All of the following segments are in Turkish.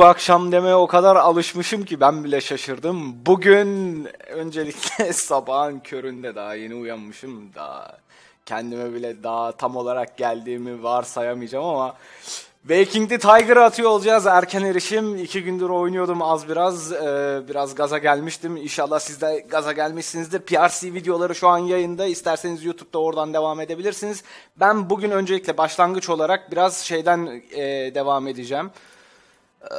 Bu akşam demeye o kadar alışmışım ki ben bile şaşırdım. Bugün öncelikle sabahın köründe daha yeni uyanmışım. Daha kendime bile daha tam olarak geldiğimi varsayamayacağım ama Waking the Tiger atıyor olacağız. Erken erişim. iki gündür oynuyordum az biraz. Ee, biraz gaza gelmiştim. İnşallah siz de gaza gelmişsinizdir. PRC videoları şu an yayında. İsterseniz YouTube'da oradan devam edebilirsiniz. Ben bugün öncelikle başlangıç olarak biraz şeyden e, devam edeceğim. Ee,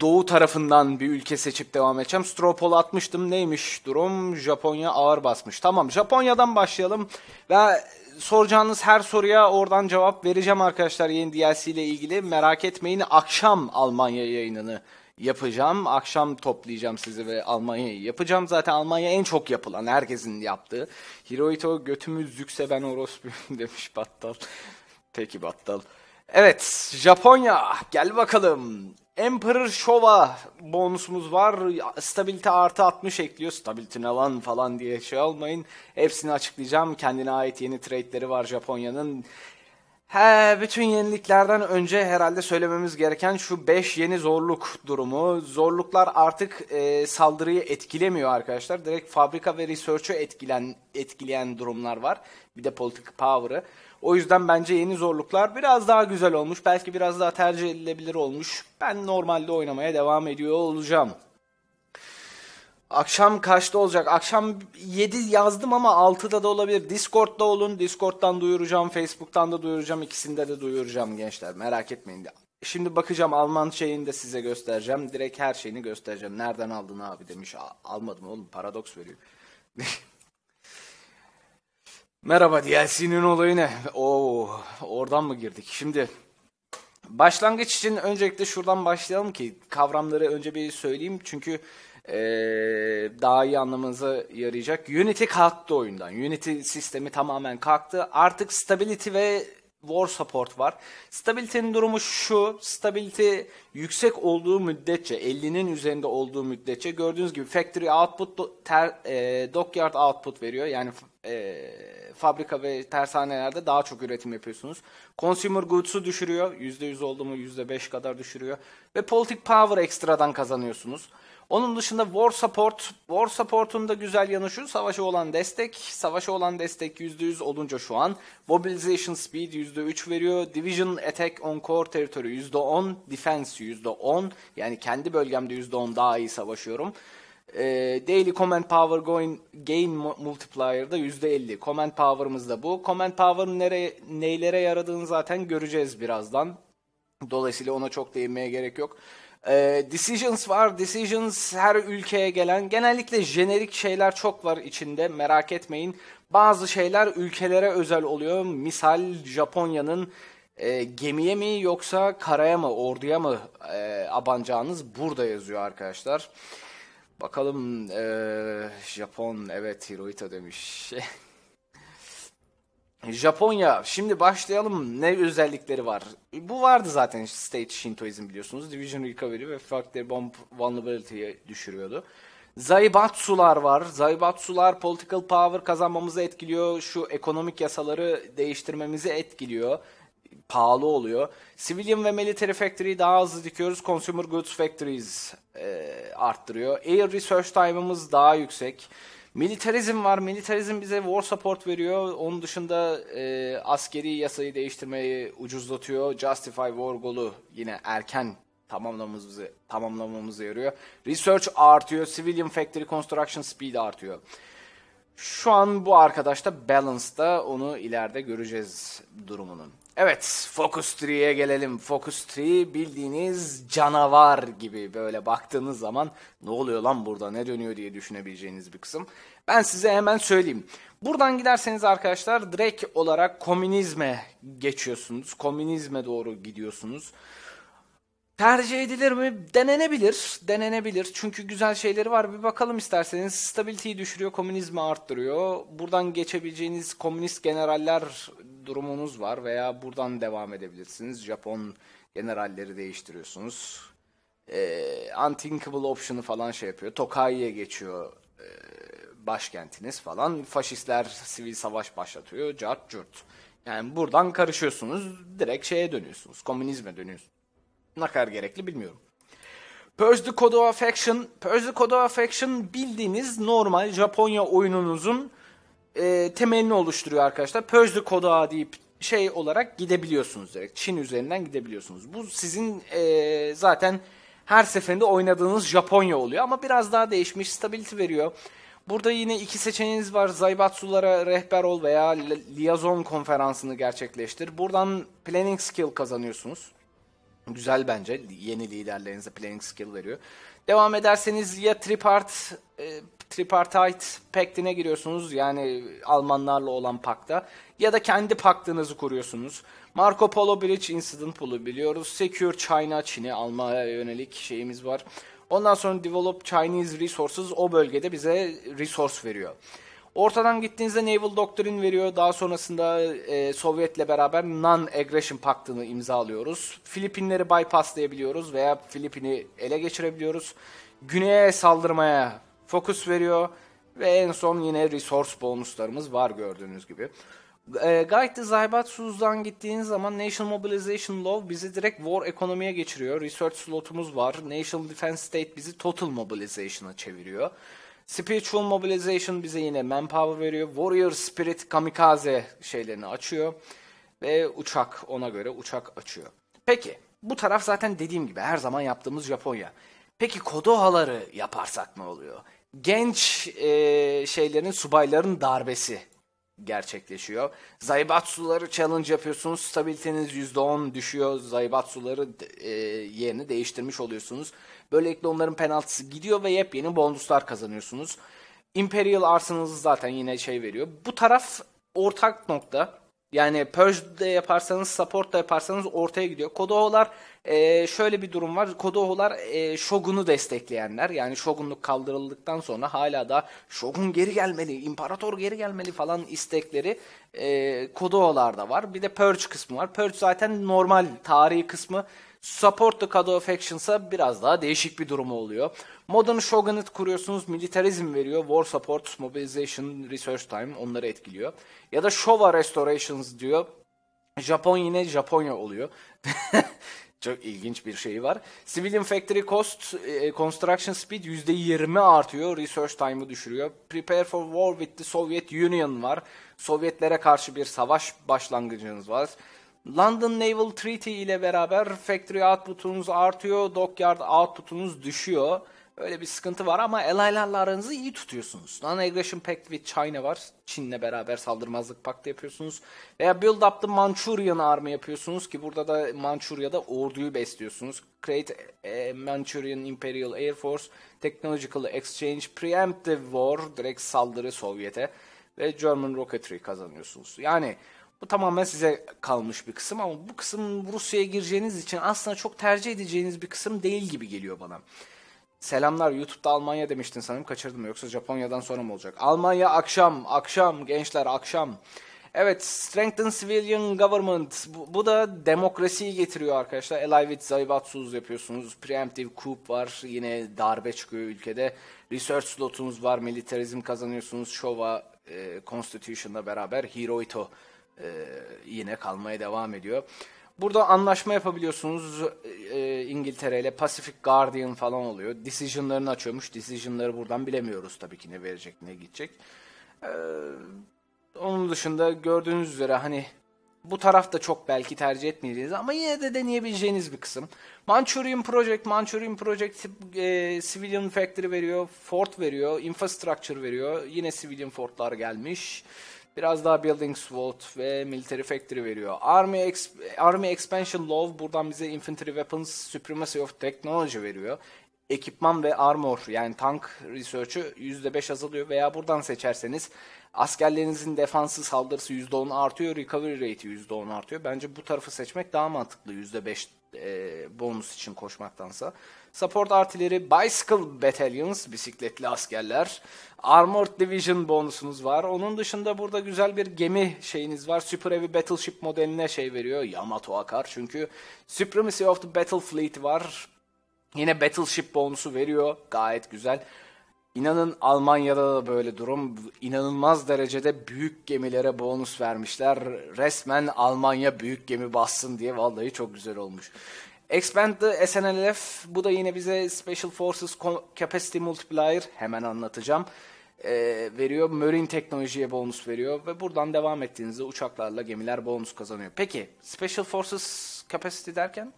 doğu tarafından bir ülke seçip devam edeceğim. Stropol atmıştım. Neymiş durum? Japonya ağır basmış. Tamam Japonya'dan başlayalım. Ve soracağınız her soruya oradan cevap vereceğim arkadaşlar yeni DLC ile ilgili. Merak etmeyin akşam Almanya yayınını yapacağım. Akşam toplayacağım sizi ve Almanya'yı yapacağım. Zaten Almanya en çok yapılan, herkesin yaptığı. Hirohito götümüz zükse ben orospuyum demiş Battal. Peki Battal. Evet, Japonya. Gel bakalım. Emperor Show'a bonusumuz var. Stability artı 60 ekliyor. Stability alan falan diye şey almayın. Hepsini açıklayacağım. Kendine ait yeni trade'leri var Japonya'nın. He, bütün yeniliklerden önce herhalde söylememiz gereken şu 5 yeni zorluk durumu. Zorluklar artık e, saldırıyı etkilemiyor arkadaşlar. Direkt fabrika ve research'ı etkilen, etkileyen durumlar var. Bir de politik power'ı. O yüzden bence yeni zorluklar biraz daha güzel olmuş. Belki biraz daha tercih edilebilir olmuş. Ben normalde oynamaya devam ediyor olacağım. Akşam kaçta olacak? Akşam 7 yazdım ama 6'da da olabilir. Discord'da olun. Discord'dan duyuracağım. Facebook'tan da duyuracağım. ikisinde de duyuracağım gençler. Merak etmeyin. Şimdi bakacağım Alman şeyini de size göstereceğim. Direkt her şeyini göstereceğim. Nereden aldın abi demiş. Almadım oğlum paradoks veriyor. Merhaba DLC'nin olayı ne? Oo, oradan mı girdik? Şimdi başlangıç için öncelikle şuradan başlayalım ki kavramları önce bir söyleyeyim. Çünkü ee, daha iyi anlamınıza yarayacak. Unity kalktı oyundan. Unity sistemi tamamen kalktı. Artık Stability ve War Support var. Stability'nin durumu şu. Stability yüksek olduğu müddetçe, 50'nin üzerinde olduğu müddetçe gördüğünüz gibi Factory Output, ter, e, Dockyard Output veriyor. Yani e, fabrika ve tersanelerde daha çok üretim yapıyorsunuz. Consumer goods'u düşürüyor. %100 oldu mu %5 kadar düşürüyor. Ve politik power ekstradan kazanıyorsunuz. Onun dışında war support, war support'un da güzel yanı şu savaşa olan destek. Savaşa olan destek %100 olunca şu an mobilization speed %3 veriyor. Division attack on core territory %10, defense %10. Yani kendi bölgemde %10 daha iyi savaşıyorum. E, daily Command Power going, Gain Mulplier'da %50. Command Power'ımız da bu. Command Power'ın nereye, neylere yaradığını zaten göreceğiz birazdan. Dolayısıyla ona çok değinmeye gerek yok. E, decisions var. Decisions her ülkeye gelen. Genellikle jenerik şeyler çok var içinde. Merak etmeyin. Bazı şeyler ülkelere özel oluyor. Misal Japonya'nın e, gemiye mi yoksa karaya mı, orduya mı e, abanacağınız burada yazıyor arkadaşlar. Bakalım ee, Japon evet Hirohito demiş. Japonya. Şimdi başlayalım. Ne özellikleri var? E, bu vardı zaten State Shintoism biliyorsunuz. Division Recovery ve Factor Bomb Vulnerability'ye düşürüyordu. Zaibatsular var. Zaibatsular political power kazanmamızı etkiliyor. Şu ekonomik yasaları değiştirmemizi etkiliyor pahalı oluyor. Civilian ve Military Factory'yi daha hızlı dikiyoruz. Consumer Goods Factories e, arttırıyor. Air Research Time'ımız daha yüksek. Militarizm var. Militarizm bize war support veriyor. Onun dışında e, askeri yasayı değiştirmeyi ucuzlatıyor. Justify War golü yine erken tamamlamamızı tamamlamamızı yarıyor. Research artıyor. Civilian Factory Construction Speed artıyor. Şu an bu arkadaşta balance'da onu ileride göreceğiz durumunun. Evet, Focus 3'ye gelelim. Focus 3 bildiğiniz canavar gibi böyle baktığınız zaman ne oluyor lan burada, ne dönüyor diye düşünebileceğiniz bir kısım. Ben size hemen söyleyeyim. Buradan giderseniz arkadaşlar direkt olarak komünizme geçiyorsunuz. Komünizme doğru gidiyorsunuz. Tercih edilir mi? Denenebilir. Denenebilir. Çünkü güzel şeyleri var. Bir bakalım isterseniz. Stability'yi düşürüyor, komünizmi arttırıyor. Buradan geçebileceğiniz komünist generaller durumunuz var veya buradan devam edebilirsiniz. Japon generalleri değiştiriyorsunuz. Ee, unthinkable option'ı falan şey yapıyor. Tokai'ye geçiyor ee, başkentiniz falan. Faşistler sivil savaş başlatıyor. Cart curt. Yani buradan karışıyorsunuz. Direkt şeye dönüyorsunuz. Komünizme dönüyorsunuz. Ne kadar gerekli bilmiyorum. Purge the Code of Affection. Purge the Code of Affection bildiğiniz normal Japonya oyununuzun e, temelini oluşturuyor arkadaşlar. Purge the Code of deyip şey olarak gidebiliyorsunuz direkt. Çin üzerinden gidebiliyorsunuz. Bu sizin e, zaten her seferinde oynadığınız Japonya oluyor ama biraz daha değişmiş stability veriyor. Burada yine iki seçeneğiniz var. Zaybatsulara rehber ol veya liaison konferansını gerçekleştir. Buradan planning skill kazanıyorsunuz. Güzel bence. Yeni liderlerinize playing skill veriyor. Devam ederseniz ya tripart e, tripartite paktine giriyorsunuz. Yani Almanlarla olan pakta. Ya da kendi paktınızı kuruyorsunuz. Marco Polo Bridge Incident Pool'u biliyoruz. Secure China Çin'i almaya yönelik şeyimiz var. Ondan sonra Develop Chinese Resources o bölgede bize resource veriyor. Ortadan gittiğinizde Naval Doctrine veriyor. Daha sonrasında e, Sovyet'le beraber Non-Aggression Pact'ını imzalıyoruz. Filipinleri bypasslayabiliyoruz veya Filipin'i ele geçirebiliyoruz. Güney'e saldırmaya fokus veriyor. Ve en son yine resource bonuslarımız var gördüğünüz gibi. E, Guide Zaybatsuz'dan gittiğiniz zaman National Mobilization Law bizi direkt War ekonomiye geçiriyor. Research slotumuz var. National Defense State bizi Total Mobilization'a çeviriyor. Spiritual Mobilization bize yine manpower veriyor. Warrior Spirit kamikaze şeylerini açıyor. Ve uçak ona göre uçak açıyor. Peki bu taraf zaten dediğim gibi her zaman yaptığımız Japonya. Peki Kodoha'ları yaparsak ne oluyor? Genç e, şeylerin, subayların darbesi gerçekleşiyor. Zaybatsuları challenge yapıyorsunuz. Stabiliteniz %10 düşüyor. Zaybatsuları e, yerini değiştirmiş oluyorsunuz. Böylelikle onların penaltısı gidiyor ve yepyeni bonuslar kazanıyorsunuz. Imperial Arsenal'ı zaten yine şey veriyor. Bu taraf ortak nokta. Yani Purge yaparsanız, support da yaparsanız ortaya gidiyor. Kodoho'lar e, şöyle bir durum var. Kodoho'lar e, Shogun'u destekleyenler. Yani Shogun'luk kaldırıldıktan sonra hala da Shogun geri gelmeli, imparator geri gelmeli falan istekleri e, Kodoho'larda var. Bir de Purge kısmı var. Purge zaten normal tarihi kısmı Support the Code of Actions'a biraz daha değişik bir durumu oluyor. Modern Shogunate kuruyorsunuz, militarizm veriyor. War Support, Mobilization, Research Time onları etkiliyor. Ya da Showa Restorations diyor. Japon yine Japonya oluyor. Çok ilginç bir şey var. Civilian Factory Cost, e, Construction Speed %20 artıyor. Research Time'ı düşürüyor. Prepare for War with the Soviet Union var. Sovyetlere karşı bir savaş başlangıcınız var. London Naval Treaty ile beraber factory output'unuz artıyor, dockyard output'unuz düşüyor. Öyle bir sıkıntı var ama ally'larla aranızı iyi tutuyorsunuz. Non-aggression pact with China var. Çin'le beraber saldırmazlık paktı yapıyorsunuz. Veya build up the Manchurian army yapıyorsunuz ki burada da Manchuria'da orduyu besliyorsunuz. Create a Manchurian Imperial Air Force, Technological Exchange, Preemptive War, direkt saldırı Sovyet'e ve German Rocketry kazanıyorsunuz. Yani bu tamamen size kalmış bir kısım ama bu kısım Rusya'ya gireceğiniz için aslında çok tercih edeceğiniz bir kısım değil gibi geliyor bana. Selamlar YouTube'da Almanya demiştin sanırım kaçırdım yoksa Japonya'dan sonra mı olacak? Almanya akşam, akşam gençler akşam. Evet, Strengthen Civilian Government. Bu, bu da demokrasiyi getiriyor arkadaşlar. Elavit, Zayvatsuz yapıyorsunuz. Preemptive coup var. Yine darbe çıkıyor ülkede. Research slotunuz var. Militarizm kazanıyorsunuz. Showa e, Constitution'la beraber. Hiroito e, yine kalmaya devam ediyor. Burada anlaşma yapabiliyorsunuz e, e, İngiltere ile Pacific Guardian falan oluyor. Decision'larını açıyormuş. Decision'ları buradan bilemiyoruz tabii ki ne verecek ne gidecek. E, onun dışında gördüğünüz üzere hani bu taraf da çok belki tercih etmeyeceğiz ama yine de deneyebileceğiniz bir kısım. Manchurian Project, Manchurian Project e, Civilian Factory veriyor, Fort veriyor, Infrastructure veriyor. Yine Civilian Fortlar gelmiş. Biraz daha Building SWOT ve Military Factory veriyor. Army, Ex Army Expansion love buradan bize Infantry Weapons Supremacy of Technology veriyor. Ekipman ve armor yani tank research'ı %5 azalıyor veya buradan seçerseniz askerlerinizin defansı saldırısı %10 artıyor, recovery rate'i %10 artıyor. Bence bu tarafı seçmek daha mantıklı %5 e, bonus için koşmaktansa. Support artileri Bicycle Battalions, bisikletli askerler. Armored Division bonusunuz var. Onun dışında burada güzel bir gemi şeyiniz var. Super Heavy Battleship modeline şey veriyor. Yamato akar çünkü Supremacy of the Battle Fleet var. Yine Battleship bonusu veriyor. Gayet güzel. İnanın Almanya'da da böyle durum. İnanılmaz derecede büyük gemilere bonus vermişler. Resmen Almanya büyük gemi bassın diye vallahi çok güzel olmuş. Expand the SNLF bu da yine bize Special Forces Capacity Multiplier hemen anlatacağım e, veriyor. Marine teknolojiye bonus veriyor ve buradan devam ettiğinizde uçaklarla gemiler bonus kazanıyor. Peki Special Forces Capacity derken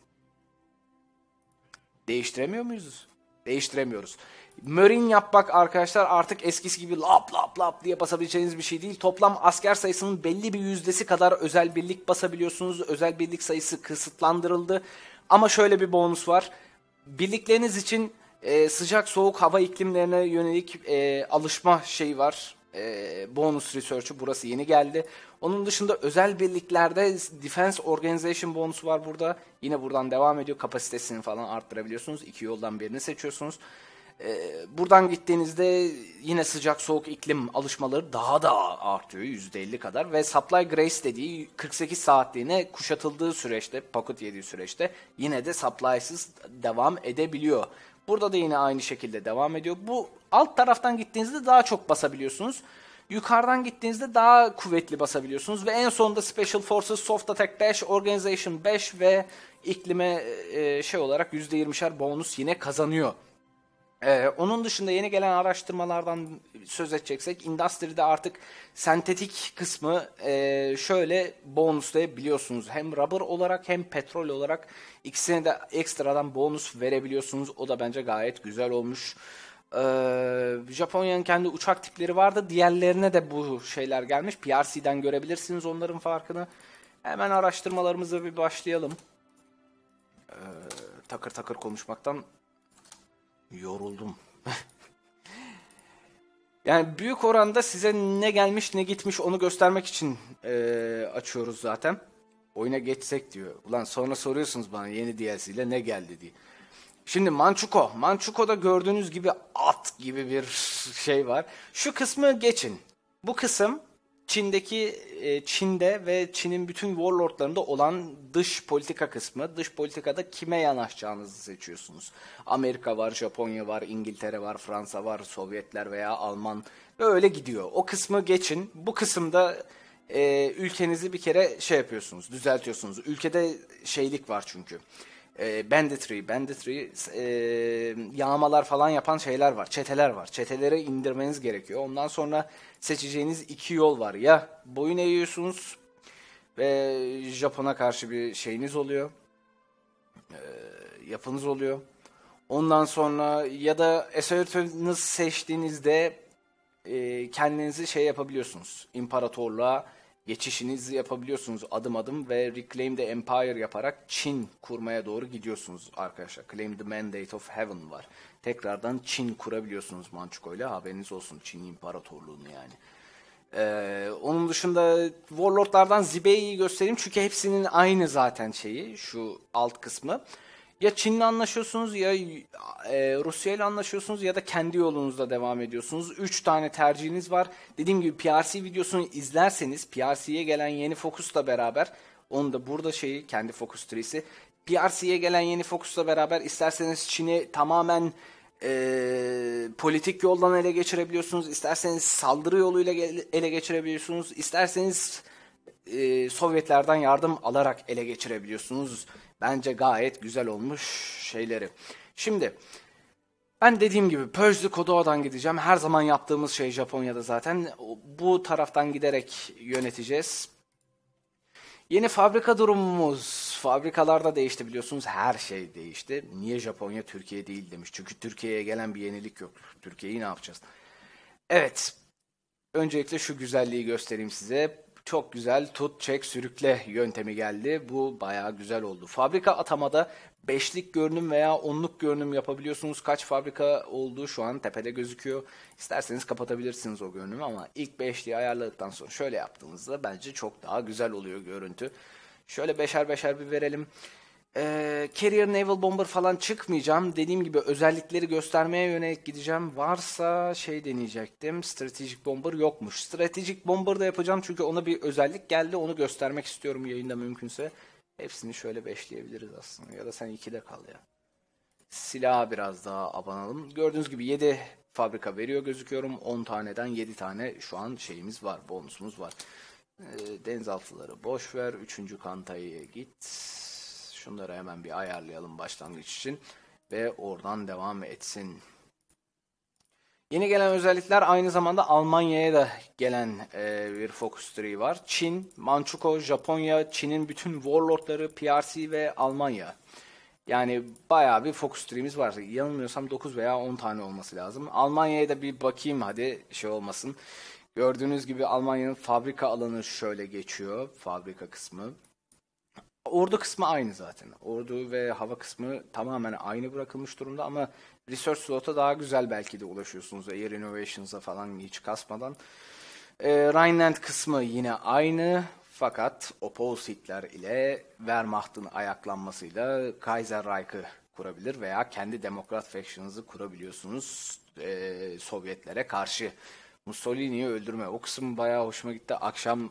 değiştiremiyor muyuz? Değiştiremiyoruz. Marine yapmak arkadaşlar artık eskisi gibi lap lap lap diye basabileceğiniz bir şey değil. Toplam asker sayısının belli bir yüzdesi kadar özel birlik basabiliyorsunuz. Özel birlik sayısı kısıtlandırıldı. Ama şöyle bir bonus var. Birlikleriniz için e, sıcak soğuk hava iklimlerine yönelik e, alışma şeyi var. E, bonus research'ı burası yeni geldi. Onun dışında özel birliklerde Defense Organization bonusu var burada. Yine buradan devam ediyor. Kapasitesini falan arttırabiliyorsunuz. İki yoldan birini seçiyorsunuz. E, buradan gittiğinizde yine sıcak soğuk iklim alışmaları daha da artıyor %50 kadar ve supply grace dediği 48 saatliğine kuşatıldığı süreçte, paket yediği süreçte yine de supply'sız devam edebiliyor. Burada da yine aynı şekilde devam ediyor. Bu alt taraftan gittiğinizde daha çok basabiliyorsunuz. Yukarıdan gittiğinizde daha kuvvetli basabiliyorsunuz ve en sonunda Special Forces, Soft Attack 5, Organization 5 ve iklime e, e şey olarak %20'şer bonus yine kazanıyor ee, onun dışında yeni gelen araştırmalardan söz edeceksek Industry'de artık sentetik kısmı e, şöyle bonuslayabiliyorsunuz. Hem rubber olarak hem petrol olarak ikisine de ekstradan bonus verebiliyorsunuz. O da bence gayet güzel olmuş. Ee, Japonya'nın kendi uçak tipleri vardı. Diğerlerine de bu şeyler gelmiş. PRC'den görebilirsiniz onların farkını. Hemen araştırmalarımıza bir başlayalım. Ee, takır takır konuşmaktan Yoruldum. yani büyük oranda size ne gelmiş ne gitmiş onu göstermek için e, açıyoruz zaten. Oyuna geçsek diyor. Ulan sonra soruyorsunuz bana yeni DLC ile ne geldi diye. Şimdi Mançuko Manchuko'da gördüğünüz gibi at gibi bir şey var. Şu kısmı geçin. Bu kısım Çin'deki e, Çin'de ve Çin'in bütün warlordlarında olan dış politika kısmı. Dış politikada kime yanaşacağınızı seçiyorsunuz. Amerika var, Japonya var, İngiltere var, Fransa var, Sovyetler veya Alman Böyle gidiyor. O kısmı geçin. Bu kısımda e, ülkenizi bir kere şey yapıyorsunuz, düzeltiyorsunuz. Ülkede şeylik var çünkü e, banditry, banditry e, yağmalar falan yapan şeyler var, çeteler var. Çetelere indirmeniz gerekiyor. Ondan sonra seçeceğiniz iki yol var. Ya boyun eğiyorsunuz ve Japon'a karşı bir şeyiniz oluyor, e, yapınız oluyor. Ondan sonra ya da assertiveness seçtiğinizde e, kendinizi şey yapabiliyorsunuz. İmparatorluğa geçişinizi yapabiliyorsunuz adım adım ve Reclaim the Empire yaparak Çin kurmaya doğru gidiyorsunuz arkadaşlar. Claim the Mandate of Heaven var. Tekrardan Çin kurabiliyorsunuz Manchuko ile haberiniz olsun Çin İmparatorluğunu yani. Ee, onun dışında Warlord'lardan Zibei'yi göstereyim çünkü hepsinin aynı zaten şeyi şu alt kısmı ya Çin'le anlaşıyorsunuz ya e, Rusya ile anlaşıyorsunuz ya da kendi yolunuzda devam ediyorsunuz. 3 tane tercihiniz var. Dediğim gibi PRC videosunu izlerseniz PRC'ye gelen yeni fokusla beraber onu da burada şeyi kendi Focus Tree'si PRC'ye gelen yeni fokusla beraber isterseniz Çin'i tamamen e, politik yoldan ele geçirebiliyorsunuz. isterseniz saldırı yoluyla ele geçirebiliyorsunuz. isterseniz e, Sovyetlerden yardım alarak ele geçirebiliyorsunuz. Bence gayet güzel olmuş şeyleri. Şimdi ben dediğim gibi Pörzlü Kodoa'dan gideceğim. Her zaman yaptığımız şey Japonya'da zaten. Bu taraftan giderek yöneteceğiz. Yeni fabrika durumumuz. Fabrikalarda değişti biliyorsunuz her şey değişti. Niye Japonya Türkiye değil demiş. Çünkü Türkiye'ye gelen bir yenilik yok. Türkiye'yi ne yapacağız? Evet. Öncelikle şu güzelliği göstereyim size çok güzel tut, çek, sürükle yöntemi geldi. Bu bayağı güzel oldu. Fabrika atamada beşlik görünüm veya onluk görünüm yapabiliyorsunuz. Kaç fabrika olduğu şu an tepede gözüküyor. İsterseniz kapatabilirsiniz o görünümü ama ilk beşliği ayarladıktan sonra şöyle yaptığınızda bence çok daha güzel oluyor görüntü. Şöyle beşer beşer bir verelim. E, Carrier Naval Bomber falan çıkmayacağım. Dediğim gibi özellikleri göstermeye yönelik gideceğim. Varsa şey deneyecektim. Stratejik Bomber yokmuş. Stratejik Bomber da yapacağım çünkü ona bir özellik geldi. Onu göstermek istiyorum yayında mümkünse. Hepsini şöyle beşleyebiliriz aslında. Ya da sen 2'de kal ya. Silaha biraz daha abanalım. Gördüğünüz gibi 7 fabrika veriyor gözüküyorum. 10 taneden 7 tane şu an şeyimiz var. Bonusumuz var. E, denizaltıları boş ver. 3. kantayı git. Şunları hemen bir ayarlayalım başlangıç için ve oradan devam etsin. Yeni gelen özellikler aynı zamanda Almanya'ya da gelen e, bir Focus 3 var. Çin, Mançuko, Japonya, Çin'in bütün Warlord'ları, PRC ve Almanya. Yani bayağı bir Focus 3'imiz var. Yanılmıyorsam 9 veya 10 tane olması lazım. Almanya'ya da bir bakayım hadi şey olmasın. Gördüğünüz gibi Almanya'nın fabrika alanı şöyle geçiyor. Fabrika kısmı. Ordu kısmı aynı zaten. Ordu ve hava kısmı tamamen aynı bırakılmış durumda ama research slot'a daha güzel belki de ulaşıyorsunuz. Air Innovations'a falan hiç kasmadan. E, Rhineland kısmı yine aynı fakat Oppositler ile Wehrmacht'ın ayaklanmasıyla Kaiser Kaiserreich'ı kurabilir veya kendi Demokrat Faction'ınızı kurabiliyorsunuz e, Sovyetlere karşı. Mussolini'yi öldürme. O kısım bayağı hoşuma gitti. Akşam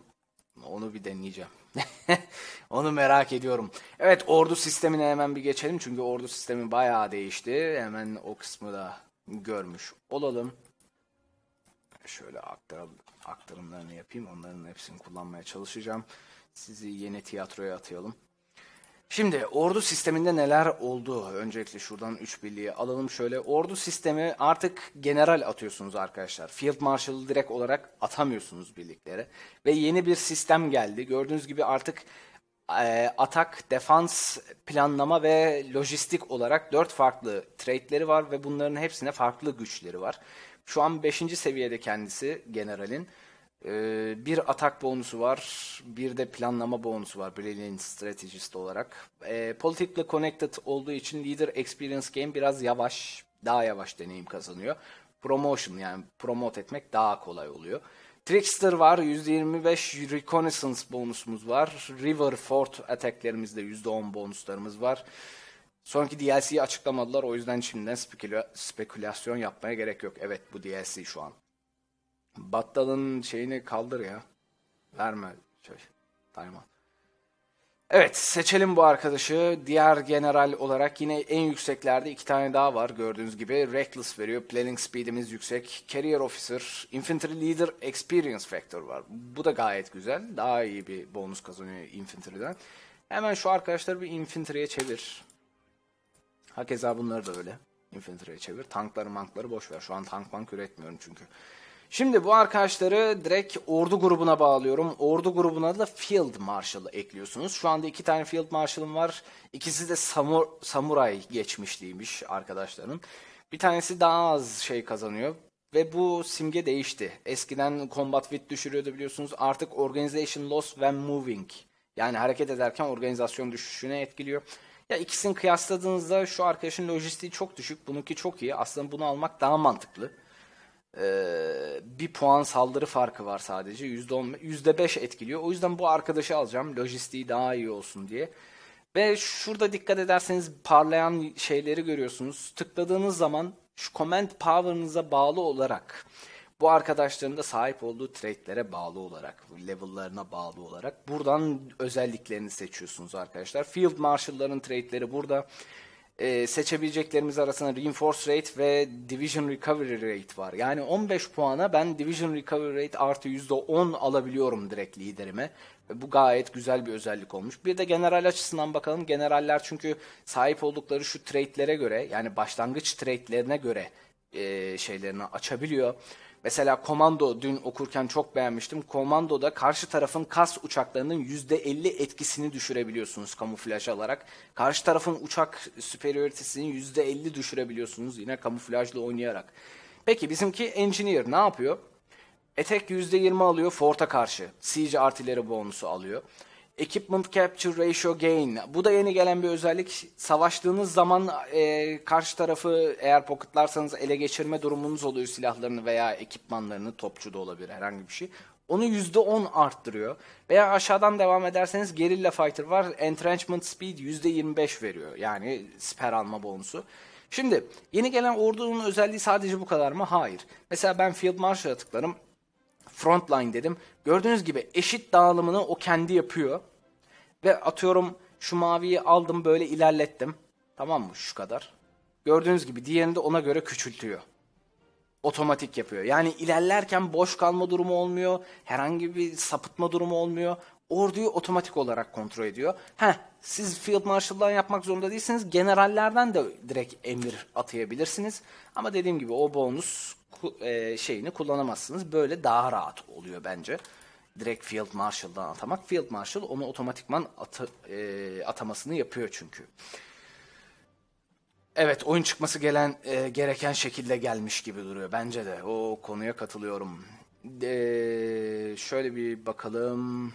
onu bir deneyeceğim. Onu merak ediyorum. Evet ordu sistemine hemen bir geçelim. Çünkü ordu sistemi bayağı değişti. Hemen o kısmı da görmüş olalım. Şöyle aktaralım, aktarımlarını yapayım. Onların hepsini kullanmaya çalışacağım. Sizi yeni tiyatroya atayalım. Şimdi ordu sisteminde neler oldu? Öncelikle şuradan 3 birliği alalım şöyle. Ordu sistemi artık general atıyorsunuz arkadaşlar. Field Marshal'ı direkt olarak atamıyorsunuz birliklere. Ve yeni bir sistem geldi. Gördüğünüz gibi artık e, atak, defans, planlama ve lojistik olarak 4 farklı traitleri var ve bunların hepsine farklı güçleri var. Şu an 5. seviyede kendisi generalin. Ee, bir atak bonusu var, bir de planlama bonusu var Brilliant Strategist olarak. Ee, Politically Connected olduğu için Leader Experience Game biraz yavaş, daha yavaş deneyim kazanıyor. Promotion yani promote etmek daha kolay oluyor. Trickster var, %25 Reconnaissance bonusumuz var. River Fort ataklerimizde %10 bonuslarımız var. Sonraki DLC'yi açıklamadılar o yüzden şimdiden speküla- spekülasyon yapmaya gerek yok. Evet bu DLC şu an. Battal'ın şeyini kaldır ya. Verme şey. Timeout. Evet seçelim bu arkadaşı. Diğer general olarak yine en yükseklerde iki tane daha var gördüğünüz gibi. Reckless veriyor. Planning speed'imiz yüksek. Career Officer, Infantry Leader Experience Factor var. Bu da gayet güzel. Daha iyi bir bonus kazanıyor Infantry'den. Hemen şu arkadaşları bir Infantry'e çevir. Hakeza bunları da öyle. Infantry'e çevir. Tankları mankları boş ver. Şu an tank bank üretmiyorum çünkü. Şimdi bu arkadaşları direkt ordu grubuna bağlıyorum. Ordu grubuna da Field Marshal ekliyorsunuz. Şu anda iki tane Field Marshal'ım var. İkisi de samur, samuray geçmişliymiş arkadaşların. Bir tanesi daha az şey kazanıyor. Ve bu simge değişti. Eskiden combat wit düşürüyordu biliyorsunuz. Artık organization loss when moving. Yani hareket ederken organizasyon düşüşüne etkiliyor. Ya ikisini kıyasladığınızda şu arkadaşın lojistiği çok düşük. Bununki çok iyi. Aslında bunu almak daha mantıklı. E, bir puan saldırı farkı var sadece. %10, beş etkiliyor. O yüzden bu arkadaşı alacağım. Lojistiği daha iyi olsun diye. Ve şurada dikkat ederseniz parlayan şeyleri görüyorsunuz. Tıkladığınız zaman şu comment power'ınıza bağlı olarak bu arkadaşların da sahip olduğu trade'lere bağlı olarak, level'larına bağlı olarak buradan özelliklerini seçiyorsunuz arkadaşlar. Field Marshal'ların trade'leri burada e, seçebileceklerimiz arasında Reinforce Rate ve Division Recovery Rate var. Yani 15 puana ben Division Recovery Rate artı %10 alabiliyorum direkt liderime. Bu gayet güzel bir özellik olmuş. Bir de general açısından bakalım. Generaller çünkü sahip oldukları şu trade'lere göre yani başlangıç trade'lerine göre e, şeylerini açabiliyor. Mesela Komando dün okurken çok beğenmiştim. Komando'da karşı tarafın kas uçaklarının %50 etkisini düşürebiliyorsunuz kamuflaj alarak. Karşı tarafın uçak superiority'sini %50 düşürebiliyorsunuz yine kamuflajla oynayarak. Peki bizimki Engineer ne yapıyor? Etek %20 alıyor Fort'a karşı. Siege artileri bonusu alıyor. Equipment Capture Ratio Gain. Bu da yeni gelen bir özellik. Savaştığınız zaman e, karşı tarafı eğer pocketlarsanız ele geçirme durumunuz oluyor silahlarını veya ekipmanlarını. Topçu da olabilir herhangi bir şey. Onu %10 arttırıyor. Veya aşağıdan devam ederseniz Gerilla Fighter var. Entrenchment Speed %25 veriyor. Yani siper alma bonusu. Şimdi yeni gelen ordunun özelliği sadece bu kadar mı? Hayır. Mesela ben Field Marshal'a tıklarım. Frontline dedim. Gördüğünüz gibi eşit dağılımını o kendi yapıyor. Ve atıyorum şu maviyi aldım böyle ilerlettim. Tamam mı şu kadar. Gördüğünüz gibi diğerini de ona göre küçültüyor. Otomatik yapıyor. Yani ilerlerken boş kalma durumu olmuyor. Herhangi bir sapıtma durumu olmuyor. Orduyu otomatik olarak kontrol ediyor. Heh, siz Field Marshal'dan yapmak zorunda değilsiniz. Generallerden de direkt emir atayabilirsiniz. Ama dediğim gibi o bonus e, şeyini kullanamazsınız. Böyle daha rahat oluyor bence direkt Field Marshal'dan atamak. Field Marshal onu otomatikman atı, e, atamasını yapıyor çünkü. Evet oyun çıkması gelen e, gereken şekilde gelmiş gibi duruyor. Bence de o konuya katılıyorum. E, şöyle bir bakalım.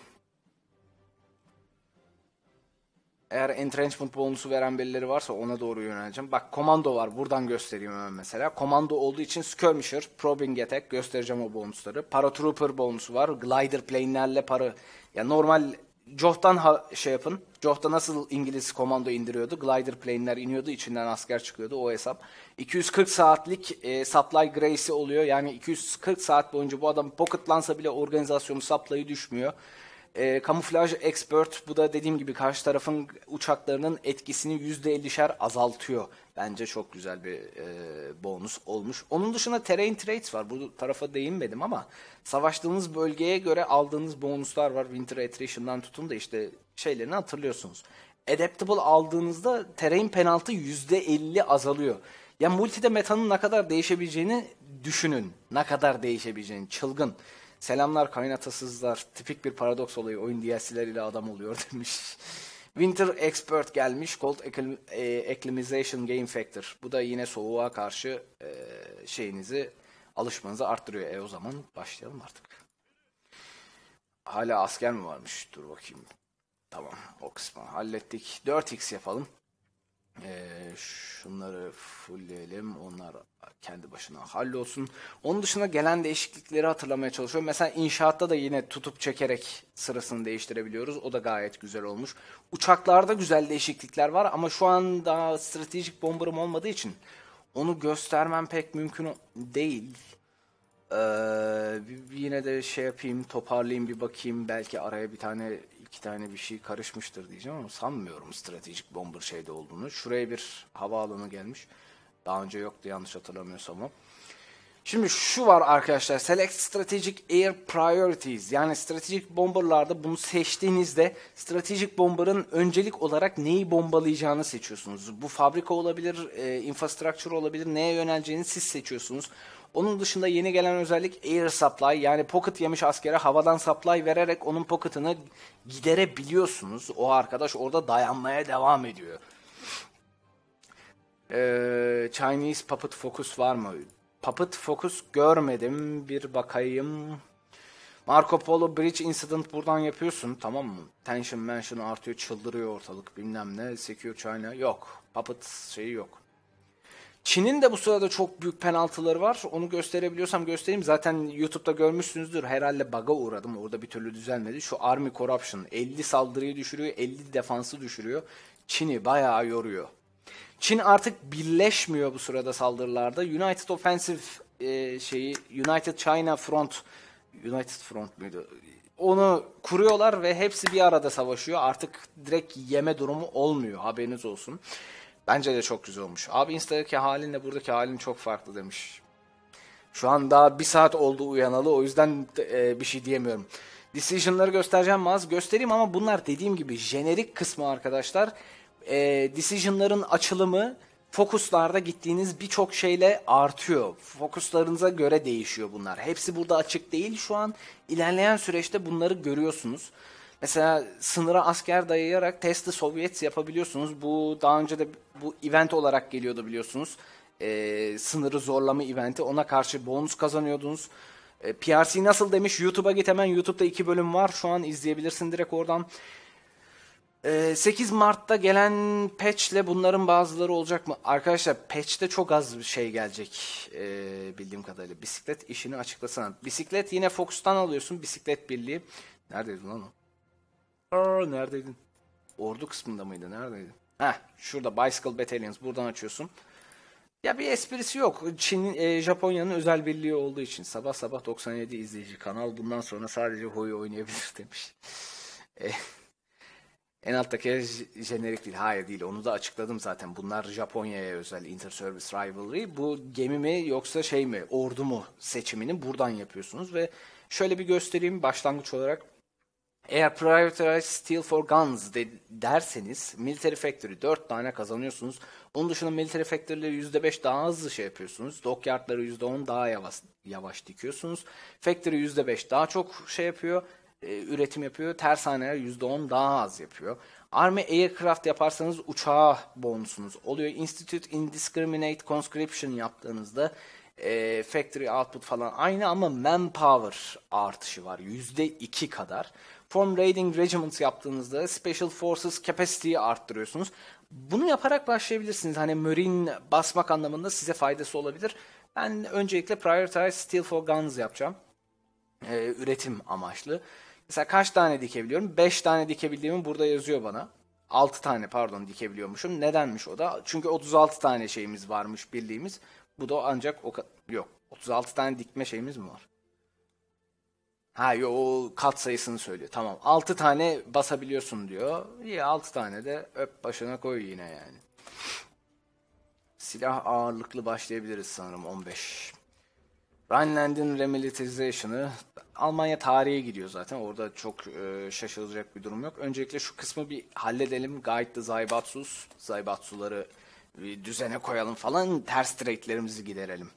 Eğer entrenchment bonusu veren belirleri varsa ona doğru yöneleceğim. Bak komando var buradan göstereyim hemen mesela. Komando olduğu için skirmisher, probing attack göstereceğim o bonusları. Paratrooper bonusu var. Glider plane'lerle para. Ya yani normal Joh'tan şey yapın. Joh'ta nasıl İngiliz komando indiriyordu? Glider plane'ler iniyordu, içinden asker çıkıyordu o hesap. 240 saatlik e, supply grace'i oluyor. Yani 240 saat boyunca bu adam pocketlansa bile organizasyonu supply'ı düşmüyor. E, kamuflaj expert bu da dediğim gibi karşı tarafın uçaklarının etkisini %50'şer azaltıyor. Bence çok güzel bir e, bonus olmuş. Onun dışında terrain traits var. Bu tarafa değinmedim ama savaştığınız bölgeye göre aldığınız bonuslar var. Winter Attrition'dan tutun da işte şeylerini hatırlıyorsunuz. Adaptable aldığınızda terrain penaltı %50 azalıyor. Ya multide metanın ne kadar değişebileceğini düşünün. Ne kadar değişebileceğini. Çılgın. Selamlar kaynatasızlar. Tipik bir paradoks olayı. Oyun DLC'ler ile adam oluyor demiş. Winter Expert gelmiş. Cold Acclimatization e, Game Factor. Bu da yine soğuğa karşı e, şeyinizi alışmanızı arttırıyor. E o zaman başlayalım artık. Hala asker mi varmış? Dur bakayım. Tamam o kısmı hallettik. 4x yapalım. Ee, şunları fullleyelim. Onlar kendi başına hallolsun. Onun dışında gelen değişiklikleri hatırlamaya çalışıyorum. Mesela inşaatta da yine tutup çekerek sırasını değiştirebiliyoruz. O da gayet güzel olmuş. Uçaklarda güzel değişiklikler var ama şu an daha stratejik bombarım olmadığı için onu göstermem pek mümkün değil. Ee, yine de şey yapayım, toparlayayım bir bakayım. Belki araya bir tane iki tane bir şey karışmıştır diyeceğim ama sanmıyorum stratejik bomber şeyde olduğunu. Şuraya bir havaalanı gelmiş. Daha önce yoktu yanlış hatırlamıyorsam o. Şimdi şu var arkadaşlar. Select Strategic Air Priorities. Yani stratejik bomberlarda bunu seçtiğinizde stratejik bomberın öncelik olarak neyi bombalayacağını seçiyorsunuz. Bu fabrika olabilir, e, infrastructure olabilir. Neye yöneleceğini siz seçiyorsunuz. Onun dışında yeni gelen özellik air supply yani pocket yemiş askere havadan supply vererek onun pocket'ını giderebiliyorsunuz. O arkadaş orada dayanmaya devam ediyor. Ee, Chinese Puppet Focus var mı? Puppet Focus görmedim. Bir bakayım. Marco Polo Bridge Incident buradan yapıyorsun tamam mı? Tension mention artıyor çıldırıyor ortalık bilmem ne. Secure China yok. Puppet şeyi yok. Çin'in de bu sırada çok büyük penaltıları var. Onu gösterebiliyorsam göstereyim. Zaten YouTube'da görmüşsünüzdür. Herhalde baga uğradım. Orada bir türlü düzelmedi. Şu Army Corruption 50 saldırıyı düşürüyor, 50 defansı düşürüyor. Çin'i bayağı yoruyor. Çin artık birleşmiyor bu sırada saldırılarda. United Offensive e, şeyi United China Front United Front muydu? Onu kuruyorlar ve hepsi bir arada savaşıyor. Artık direkt yeme durumu olmuyor. Haberiniz olsun. Bence de çok güzel olmuş. Abi Insta'daki halinle buradaki halin çok farklı demiş. Şu an daha bir saat oldu uyanalı o yüzden e, bir şey diyemiyorum. Decision'ları göstereceğim az göstereyim ama bunlar dediğim gibi jenerik kısmı arkadaşlar. E, decision'ların açılımı fokuslarda gittiğiniz birçok şeyle artıyor. Fokuslarınıza göre değişiyor bunlar. Hepsi burada açık değil. Şu an ilerleyen süreçte bunları görüyorsunuz. Mesela sınıra asker dayayarak testi Sovyet yapabiliyorsunuz. Bu daha önce de bu event olarak geliyordu biliyorsunuz. Ee, sınırı zorlama eventi. Ona karşı bonus kazanıyordunuz. Ee, PRC nasıl demiş? YouTube'a git hemen. YouTube'da iki bölüm var. Şu an izleyebilirsin direkt oradan. 8 ee, Mart'ta gelen patch'le bunların bazıları olacak mı? Arkadaşlar patch'te çok az bir şey gelecek ee, bildiğim kadarıyla. Bisiklet işini açıklasana. Bisiklet yine Fox'tan alıyorsun. Bisiklet Birliği. Neredeydi lan o? Aa, neredeydin? Ordu kısmında mıydı? Neredeydin? Heh, şurada Bicycle Battalions. Buradan açıyorsun. Ya bir esprisi yok. Çin'in, e, Japonya'nın özel birliği olduğu için. Sabah sabah 97 izleyici kanal. Bundan sonra sadece Hoyu oynayabilir demiş. E, en alttaki jenerik değil. Hayır değil. Onu da açıkladım zaten. Bunlar Japonya'ya özel inter-service rivalry. Bu gemi mi yoksa şey mi? Ordu mu seçimini buradan yapıyorsunuz ve şöyle bir göstereyim başlangıç olarak. Eğer Prioritize Steel for Guns de, derseniz Military Factory 4 tane kazanıyorsunuz. Onun dışında Military Factory'leri %5 daha hızlı şey yapıyorsunuz. Dockyard'ları %10 daha yavaş, yavaş dikiyorsunuz. Factory %5 daha çok şey yapıyor. E, üretim yapıyor. Tersaneler %10 daha az yapıyor. Army Aircraft yaparsanız uçağa bonusunuz oluyor. Institute Indiscriminate Conscription yaptığınızda e, factory output falan aynı ama manpower artışı var. %2 kadar. Form Raiding Regiments yaptığınızda Special Forces Capacity'yi arttırıyorsunuz. Bunu yaparak başlayabilirsiniz. Hani Marine basmak anlamında size faydası olabilir. Ben öncelikle Prioritize Steel for Guns yapacağım. Ee, üretim amaçlı. Mesela kaç tane dikebiliyorum? 5 tane dikebildiğimi burada yazıyor bana. 6 tane pardon dikebiliyormuşum. Nedenmiş o da? Çünkü 36 tane şeyimiz varmış bildiğimiz. Bu da ancak o yok. 36 tane dikme şeyimiz mi var? Ha yo o kat sayısını söylüyor. Tamam. 6 tane basabiliyorsun diyor. İyi 6 tane de öp başına koy yine yani. Silah ağırlıklı başlayabiliriz sanırım 15. Rhineland'in remilitarization'ı Almanya tarihe gidiyor zaten. Orada çok e, şaşılacak bir durum yok. Öncelikle şu kısmı bir halledelim. Guide the Zaybatsus. Zaybatsuları bir düzene koyalım falan. Ters traitlerimizi giderelim.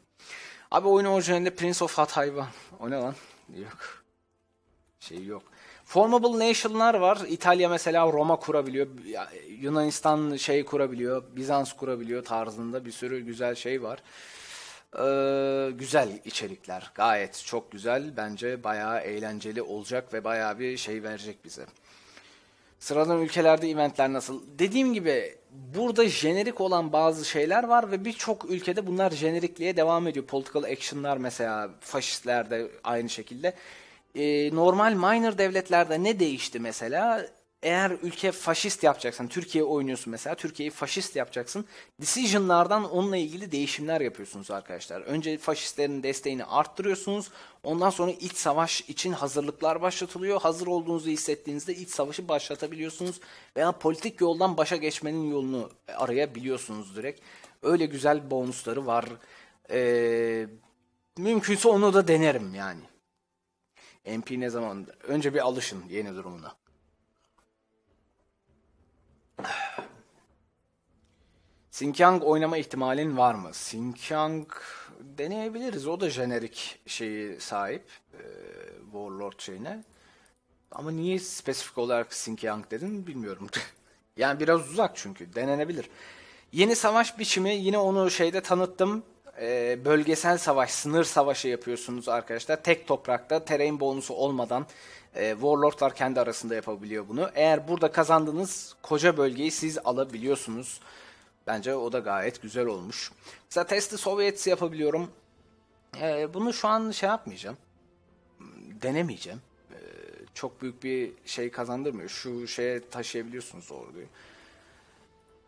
Abi oyun orijinalinde Prince of Hatay var. O ne lan? Yok şey yok. Formable nation'lar var. İtalya mesela Roma kurabiliyor. Yunanistan şey kurabiliyor. Bizans kurabiliyor tarzında bir sürü güzel şey var. Ee, güzel içerikler. Gayet çok güzel. Bence bayağı eğlenceli olacak ve bayağı bir şey verecek bize. Sıradan ülkelerde eventler nasıl? Dediğim gibi burada jenerik olan bazı şeyler var ve birçok ülkede bunlar jenerikliğe devam ediyor. Political action'lar mesela faşistlerde aynı şekilde e, normal minor devletlerde ne değişti mesela? Eğer ülke faşist yapacaksan, Türkiye oynuyorsun mesela, Türkiye'yi faşist yapacaksın. Decision'lardan onunla ilgili değişimler yapıyorsunuz arkadaşlar. Önce faşistlerin desteğini arttırıyorsunuz. Ondan sonra iç savaş için hazırlıklar başlatılıyor. Hazır olduğunuzu hissettiğinizde iç savaşı başlatabiliyorsunuz. Veya politik yoldan başa geçmenin yolunu arayabiliyorsunuz direkt. Öyle güzel bonusları var. Ee, mümkünse onu da denerim yani. MP ne zaman? Önce bir alışın yeni durumuna. Sinkyang oynama ihtimalin var mı? Sinkyang deneyebiliriz. O da jenerik şeyi sahip. E, Warlord şeyine. Ama niye spesifik olarak Sinkyang dedin bilmiyorum. yani biraz uzak çünkü. Denenebilir. Yeni savaş biçimi yine onu şeyde tanıttım e, bölgesel savaş, sınır savaşı yapıyorsunuz arkadaşlar. Tek toprakta terrain bonusu olmadan e, Warlord'lar kendi arasında yapabiliyor bunu. Eğer burada kazandığınız koca bölgeyi siz alabiliyorsunuz. Bence o da gayet güzel olmuş. Mesela testi Sovyets yapabiliyorum. E, bunu şu an şey yapmayacağım. Denemeyeceğim. E, çok büyük bir şey kazandırmıyor. Şu şeye taşıyabiliyorsunuz orduyu.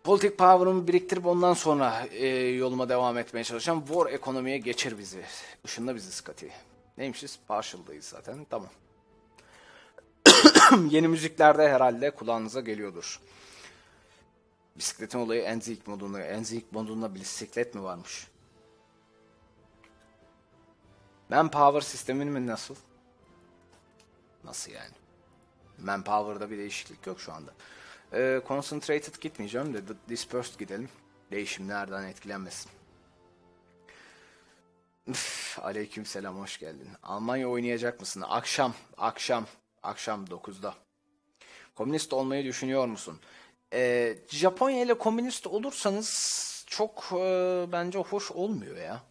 Politik power'ımı biriktirip ondan sonra e, yoluma devam etmeye çalışacağım. War ekonomiye geçir bizi. Işınla bizi Scotty. Neymişiz? Partial'dayız zaten. Tamam. Yeni müziklerde herhalde kulağınıza geliyordur. Bisikletin olayı Enzik modunda. Enzik modunda bisiklet mi varmış? power sistemin mi nasıl? Nasıl yani? powerda bir değişiklik yok şu anda. E, concentrated gitmeyeceğim de dispersed gidelim. Değişimlerden etkilenmesin. Üf, aleyküm selam hoş geldin. Almanya oynayacak mısın? Akşam, akşam, akşam 9'da. Komünist olmayı düşünüyor musun? Ee, Japonya ile komünist olursanız çok e, bence hoş olmuyor ya.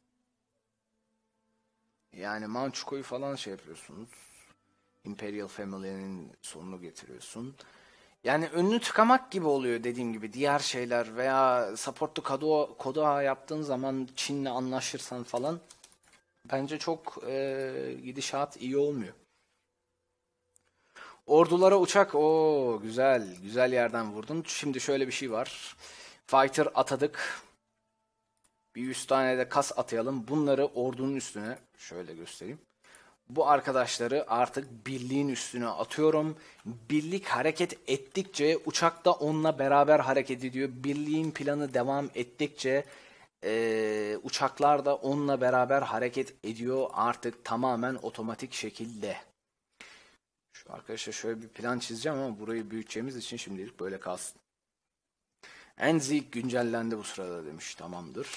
Yani Mançuku'yu falan şey yapıyorsunuz. Imperial Family'nin sonunu getiriyorsun. Yani önünü tıkamak gibi oluyor dediğim gibi diğer şeyler veya supportlu kodu, kodu yaptığın zaman Çin'le anlaşırsan falan bence çok e, gidişat iyi olmuyor. Ordulara uçak o güzel güzel yerden vurdun. Şimdi şöyle bir şey var. Fighter atadık. Bir 100 tane de kas atayalım. Bunları ordunun üstüne şöyle göstereyim bu arkadaşları artık birliğin üstüne atıyorum. Birlik hareket ettikçe uçak da onunla beraber hareket ediyor. Birliğin planı devam ettikçe e, uçaklar da onunla beraber hareket ediyor artık tamamen otomatik şekilde. Şu arkadaşlar şöyle bir plan çizeceğim ama burayı büyüteceğimiz için şimdilik böyle kalsın. Enzi güncellendi bu sırada demiş. Tamamdır.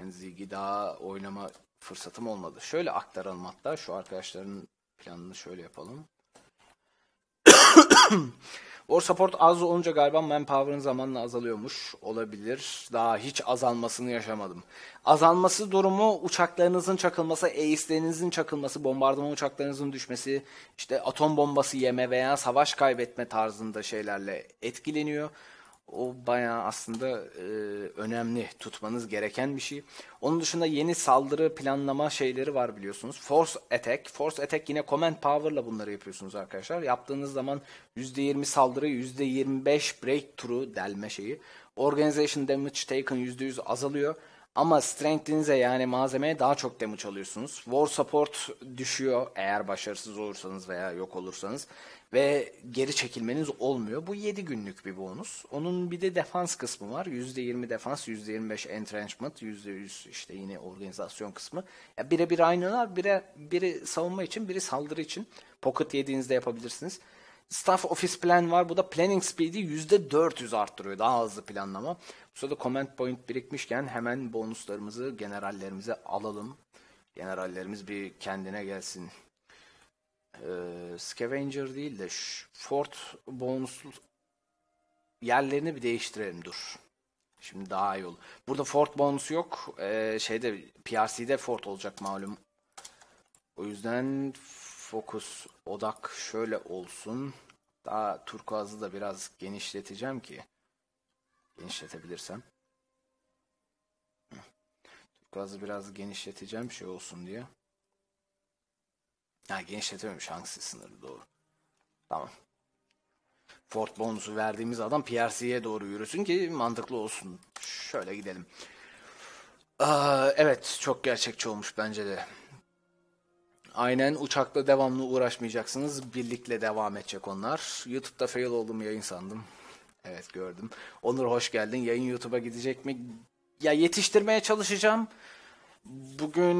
Enzig'i daha oynama fırsatım olmadı. Şöyle aktaralım hatta şu arkadaşların planını şöyle yapalım. War support az olunca galiba manpower'ın zamanla azalıyormuş olabilir. Daha hiç azalmasını yaşamadım. Azalması durumu uçaklarınızın çakılması, AIS'lerinizin çakılması, bombardıman uçaklarınızın düşmesi, işte atom bombası yeme veya savaş kaybetme tarzında şeylerle etkileniyor. O bayağı aslında e, önemli tutmanız gereken bir şey. Onun dışında yeni saldırı planlama şeyleri var biliyorsunuz. Force Attack. Force Attack yine Command Power'la bunları yapıyorsunuz arkadaşlar. Yaptığınız zaman %20 saldırı, %25 breakthrough delme şeyi. Organization Damage Taken %100 azalıyor. Ama strength'inize yani malzemeye daha çok damage alıyorsunuz. War support düşüyor eğer başarısız olursanız veya yok olursanız. Ve geri çekilmeniz olmuyor. Bu 7 günlük bir bonus. Onun bir de defans kısmı var. %20 defans, %25 entrenchment, %100 işte yine organizasyon kısmı. Ya birebir aynılar. Bire, biri savunma için, biri saldırı için. Pocket yediğinizde yapabilirsiniz. Staff Office Plan var. Bu da planning speed'i %400 arttırıyor. Daha hızlı planlama. Pusuda comment point birikmişken hemen bonuslarımızı generallerimize alalım. Generallerimiz bir kendine gelsin. Ee, scavenger değil de fort bonus yerlerini bir değiştirelim dur. Şimdi daha iyi olur. Burada fort bonusu yok. Ee, şeyde PRC'de fort olacak malum. O yüzden fokus odak şöyle olsun. Daha turkuazı da biraz genişleteceğim ki genişletebilirsem. Gazı biraz genişleteceğim şey olsun diye. Ha genişletememiş hangisi sınırı doğru. Tamam. Fort bonusu verdiğimiz adam PRC'ye doğru yürüsün ki mantıklı olsun. Şöyle gidelim. Aa, evet çok gerçekçi olmuş bence de. Aynen uçakla devamlı uğraşmayacaksınız. Birlikte devam edecek onlar. YouTube'da fail oldum yayın sandım. Evet gördüm. Onur hoş geldin. Yayın YouTube'a gidecek mi? Ya yetiştirmeye çalışacağım. Bugün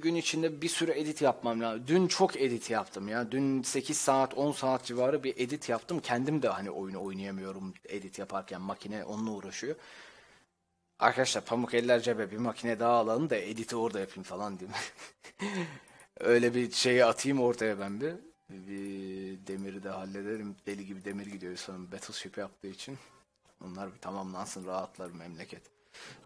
gün içinde bir sürü edit yapmam lazım. Dün çok edit yaptım ya. Dün 8 saat 10 saat civarı bir edit yaptım. Kendim de hani oyunu oynayamıyorum edit yaparken makine onunla uğraşıyor. Arkadaşlar pamuk eller cebe bir makine daha alalım da editi orada yapayım falan diyeyim. Öyle bir şeyi atayım ortaya ben bir. Bir demiri de hallederim Deli gibi demir gidiyor sanırım Battleship yaptığı için. onlar bir tamamlansın rahatlar memleket.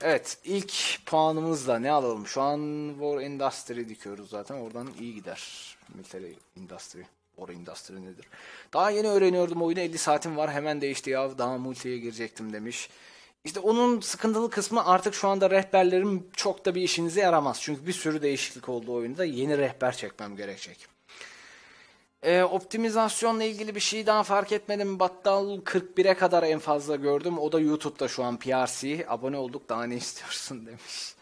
Evet ilk puanımızla ne alalım? Şu an War Industry dikiyoruz zaten. Oradan iyi gider. Military Industry. War Industry nedir? Daha yeni öğreniyordum oyunu 50 saatim var hemen değişti ya daha multiye girecektim demiş. İşte onun sıkıntılı kısmı artık şu anda rehberlerim çok da bir işinize yaramaz. Çünkü bir sürü değişiklik oldu oyunda. Yeni rehber çekmem gerekecek. E, optimizasyonla ilgili bir şey daha fark etmedim. Battal 41'e kadar en fazla gördüm. O da YouTube'da şu an PRC. Abone olduk daha ne istiyorsun demiş.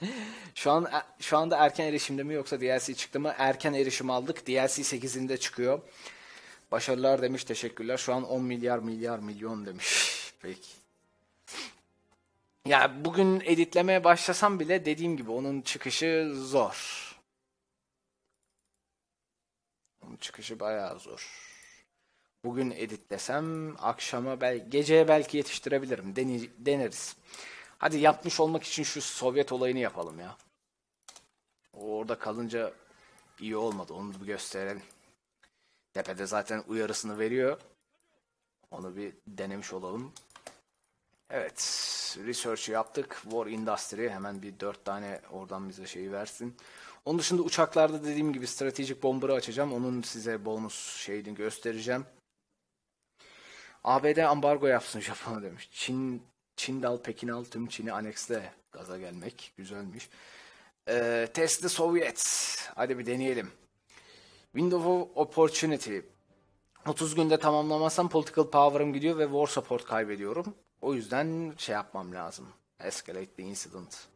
şu an e, şu anda erken erişimde mi yoksa DLC çıktı mı? Erken erişim aldık. DLC 8'inde çıkıyor. Başarılar demiş. Teşekkürler. Şu an 10 milyar milyar milyon demiş. Peki. Ya bugün editlemeye başlasam bile dediğim gibi onun çıkışı zor. çıkışı bayağı zor. Bugün editlesem akşama bel geceye belki yetiştirebilirim. Deni deneriz. Hadi yapmış olmak için şu Sovyet olayını yapalım ya. orada kalınca iyi olmadı. Onu bir gösterelim. Tepede zaten uyarısını veriyor. Onu bir denemiş olalım. Evet. Research yaptık. War Industry. Hemen bir dört tane oradan bize şeyi versin. Onun dışında uçaklarda dediğim gibi stratejik bombarı açacağım. Onun size bonus şeyini göstereceğim. ABD ambargo yapsın Japon'a demiş. Çin, Çin dal Pekin al tüm Çin'i aneksle gaza gelmek. Güzelmiş. Ee, Tesla Sovyet. Hadi bir deneyelim. Window of Opportunity. 30 günde tamamlamazsam political power'ım gidiyor ve war support kaybediyorum. O yüzden şey yapmam lazım. Escalate the incident.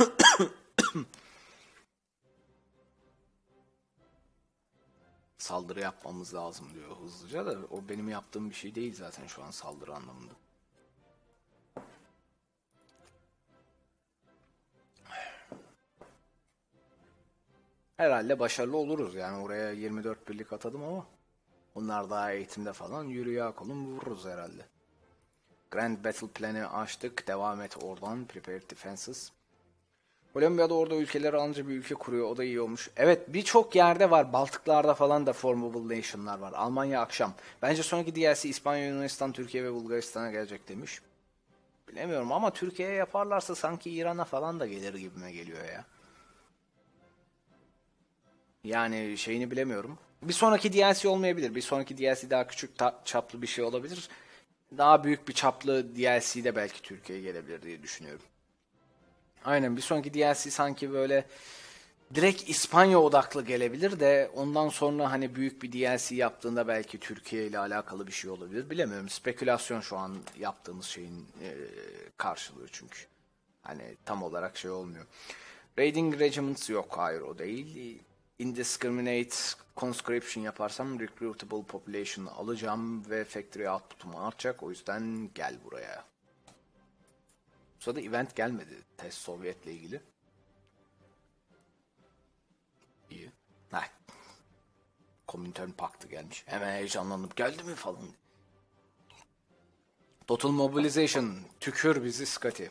saldırı yapmamız lazım diyor hızlıca da o benim yaptığım bir şey değil zaten şu an saldırı anlamında. Herhalde başarılı oluruz yani oraya 24 birlik atadım ama onlar daha eğitimde falan yürüye akalım vururuz herhalde. Grand Battle Planı açtık. Devam et oradan. Prepare Defenses. Hollanda'da orada ülkeleri alınca bir ülke kuruyor. O da iyi olmuş. Evet birçok yerde var. Baltıklarda falan da formable nation'lar var. Almanya akşam. Bence sonraki DLC İspanya, Yunanistan, Türkiye ve Bulgaristan'a gelecek demiş. Bilemiyorum ama Türkiye'ye yaparlarsa sanki İran'a falan da gelir gibime geliyor ya. Yani şeyini bilemiyorum. Bir sonraki DLC olmayabilir. Bir sonraki DLC daha küçük çaplı bir şey olabilir. Daha büyük bir çaplı DLC de belki Türkiye'ye gelebilir diye düşünüyorum. Aynen bir sonraki DLC sanki böyle direkt İspanya odaklı gelebilir de ondan sonra hani büyük bir DLC yaptığında belki Türkiye ile alakalı bir şey olabilir. Bilemiyorum. Spekülasyon şu an yaptığımız şeyin e, karşılığı çünkü. Hani tam olarak şey olmuyor. Raiding Regiments yok hayır o değil. Indiscriminate conscription yaparsam recruitable population alacağım ve factory output'um artacak. O yüzden gel buraya sırada event gelmedi test Sovyet'le ilgili. İyi. Heh. Komintern Paktı gelmiş. Hemen heyecanlanıp geldi mi falan. Total Mobilization. Tükür bizi Scotty.